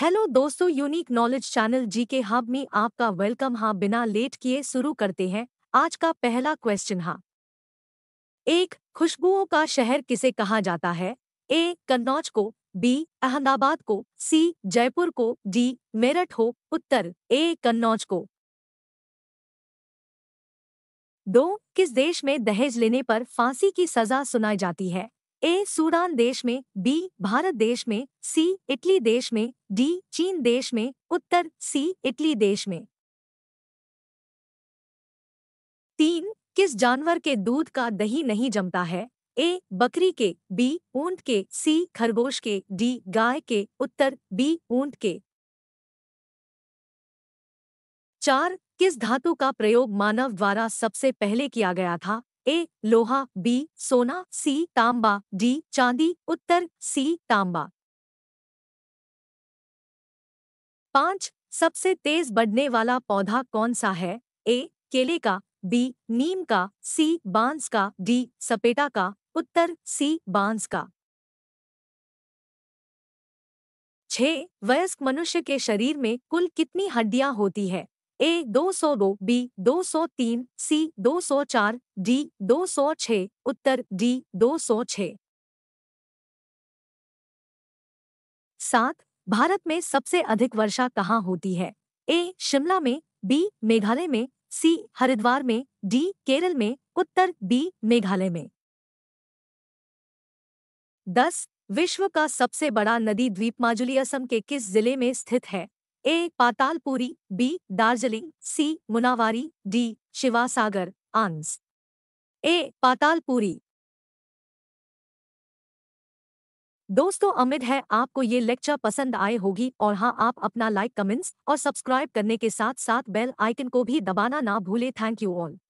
Hello दोस्तों unique knowledge channel जी के hub में आपका वेलकम हाँ बिना लेट किए शुरू करते हैं आज का पहला क्वेश्चन हाँ एक खुशबुओं का शहर किसे कहा जाता है ए कन्नौज को बी अहमदाबाद को सी जयपुर को डी मेरठ हो उत्तर ए कन्नौज को दो किस देश में दहेज लेने पर फांसी की सजा सुनाई जाती है ए सूडान देश में बी भारत देश में सी इटली देश में डी चीन देश में उत्तर सी इटली देश में तीन किस जानवर के दूध का दही नहीं जमता है ए बकरी के बी ऊंट के सी खरगोश के डी गाय के उत्तर बी ऊंट के चार किस धातु का प्रयोग मानव द्वारा सबसे पहले किया गया था ए लोहा बी सोना सी तांबा डी चांदी उत्तर सी तांबा पांच सबसे तेज बढ़ने वाला पौधा कौन सा है ए केले का बी नीम का सी बांस का डी सपेटा का उत्तर सी बांस का छ वयस्क मनुष्य के शरीर में कुल कितनी हड्डियां होती है ए 202, बी 203, सी 204, डी 206, उत्तर डी 206। सात भारत में सबसे अधिक वर्षा कहाँ होती है ए शिमला में बी मेघालय में सी हरिद्वार में डी केरल में उत्तर बी मेघालय में दस विश्व का सबसे बड़ा नदी द्वीप माजुली असम के किस जिले में स्थित है A Patalpuri B Darjeeling C Munawari D Sivasagar ans A Patalpuri दोस्तों अमित है आपको ये लेक्चर पसंद आए होगी और हाँ आप अपना लाइक कमेंट्स और सब्सक्राइब करने के साथ साथ बेल आइकन को भी दबाना ना भूले थैंक यू ऑल